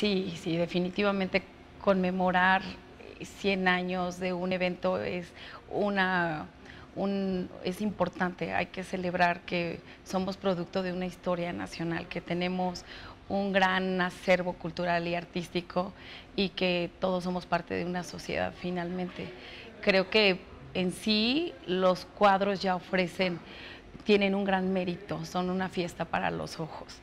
Sí, sí, definitivamente conmemorar 100 años de un evento es una es importante, hay que celebrar que somos producto de una historia nacional, que tenemos un gran acervo cultural y artístico y que todos somos parte de una sociedad finalmente. Creo que en sí los cuadros ya ofrecen, tienen un gran mérito, son una fiesta para los ojos.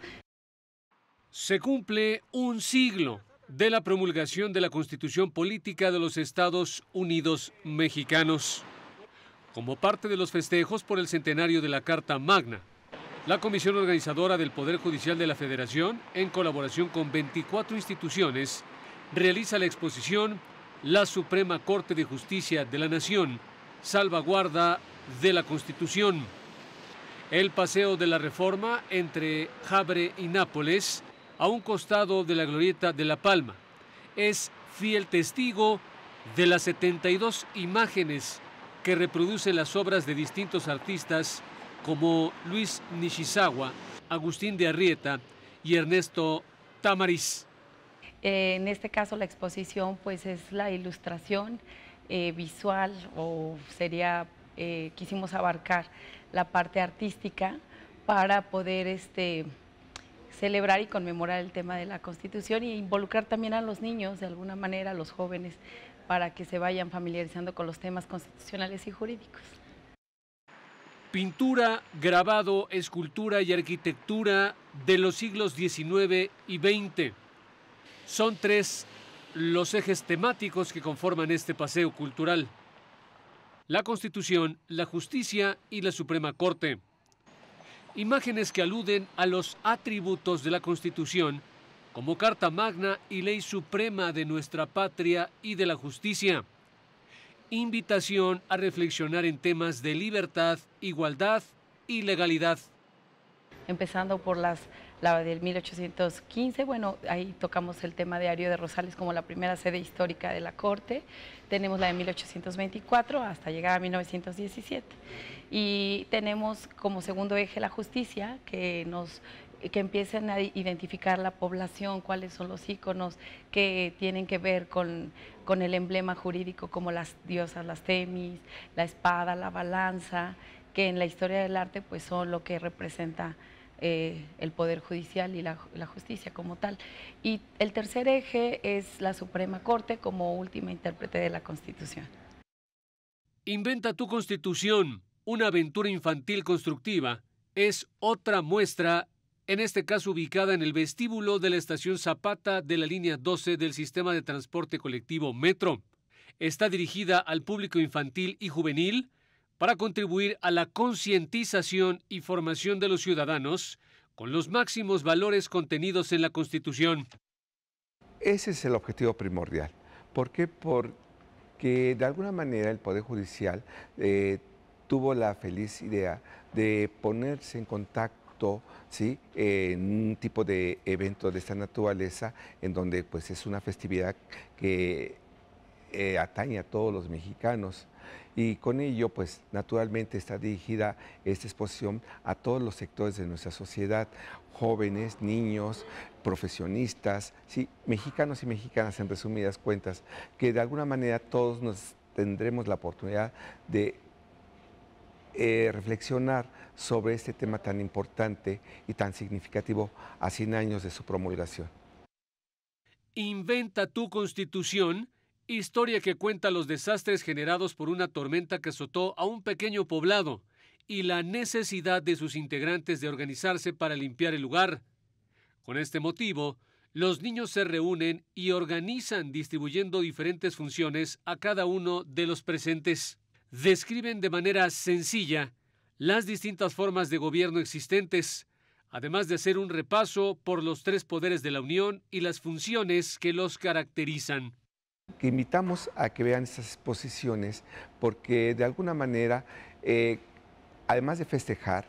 Se cumple un siglo de la promulgación de la Constitución Política de los Estados Unidos Mexicanos. Como parte de los festejos por el centenario de la Carta Magna, la Comisión Organizadora del Poder Judicial de la Federación, en colaboración con 24 instituciones, realiza la exposición La Suprema Corte de Justicia de la Nación, salvaguarda de la Constitución. El paseo de la reforma entre Jabre y Nápoles a un costado de la glorieta de La Palma. Es fiel testigo de las 72 imágenes que reproducen las obras de distintos artistas como Luis Nishizawa, Agustín de Arrieta y Ernesto Tamariz. Eh, en este caso la exposición pues es la ilustración eh, visual o sería, eh, quisimos abarcar la parte artística para poder este, celebrar y conmemorar el tema de la Constitución e involucrar también a los niños, de alguna manera, a los jóvenes, para que se vayan familiarizando con los temas constitucionales y jurídicos. Pintura, grabado, escultura y arquitectura de los siglos XIX y XX. Son tres los ejes temáticos que conforman este paseo cultural. La Constitución, la Justicia y la Suprema Corte imágenes que aluden a los atributos de la Constitución como Carta Magna y Ley Suprema de nuestra patria y de la justicia. Invitación a reflexionar en temas de libertad, igualdad y legalidad empezando por las, la del 1815, bueno, ahí tocamos el tema de Ario de Rosales como la primera sede histórica de la Corte, tenemos la de 1824 hasta llegar a 1917 y tenemos como segundo eje la justicia que nos que empiecen a identificar la población, cuáles son los íconos que tienen que ver con, con, el emblema jurídico, como las diosas, las temis, la espada, la balanza, que en la historia del arte pues son lo que representa eh, el Poder Judicial y la, la, justicia como tal. Y el tercer eje es la Suprema Corte como última intérprete de la Constitución. Inventa tu Constitución, una aventura infantil constructiva, es otra muestra, en este caso ubicada en el vestíbulo de la estación Zapata de la línea 12 del sistema de transporte colectivo Metro. Está dirigida al público infantil y juvenil, para contribuir a la concientización y formación de los ciudadanos con los máximos valores contenidos en la Constitución. Ese es el objetivo primordial. ¿Por qué? Porque de alguna manera el Poder Judicial eh, tuvo la feliz idea de ponerse en contacto ¿sí? en un tipo de evento de esta naturaleza, en donde pues, es una festividad que eh, atañe a todos los mexicanos. Y con ello, pues naturalmente está dirigida esta exposición a todos los sectores de nuestra sociedad, jóvenes, niños, profesionistas, mexicanos y mexicanas en resumidas cuentas, que de alguna manera todos nos tendremos la oportunidad de eh, reflexionar sobre este tema tan importante y tan significativo a 100 años de su promulgación. Inventa tu constitución Historia que cuenta los desastres generados por una tormenta que azotó a un pequeño poblado y la necesidad de sus integrantes de organizarse para limpiar el lugar. Con este motivo, los niños se reúnen y organizan distribuyendo diferentes funciones a cada uno de los presentes. Describen de manera sencilla las distintas formas de gobierno existentes, además de hacer un repaso por los tres poderes de la Unión y las funciones que los caracterizan que invitamos a que vean estas exposiciones porque de alguna manera, eh, además de festejar,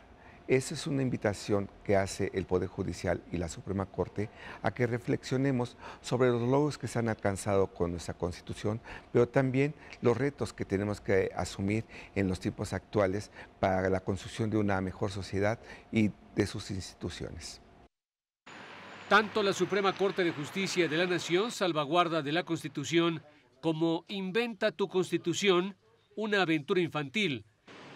esa es una invitación que hace el Poder Judicial y la Suprema Corte a que reflexionemos sobre los logros que se han alcanzado con nuestra Constitución, pero también los retos que tenemos que asumir en los tiempos actuales para la construcción de una mejor sociedad y de sus instituciones. Tanto la Suprema Corte de Justicia de la Nación salvaguarda de la Constitución como Inventa tu Constitución, una aventura infantil,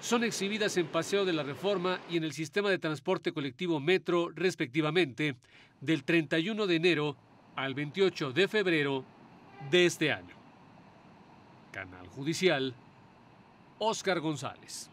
son exhibidas en Paseo de la Reforma y en el sistema de transporte colectivo Metro, respectivamente, del 31 de enero al 28 de febrero de este año. Canal Judicial, Óscar González.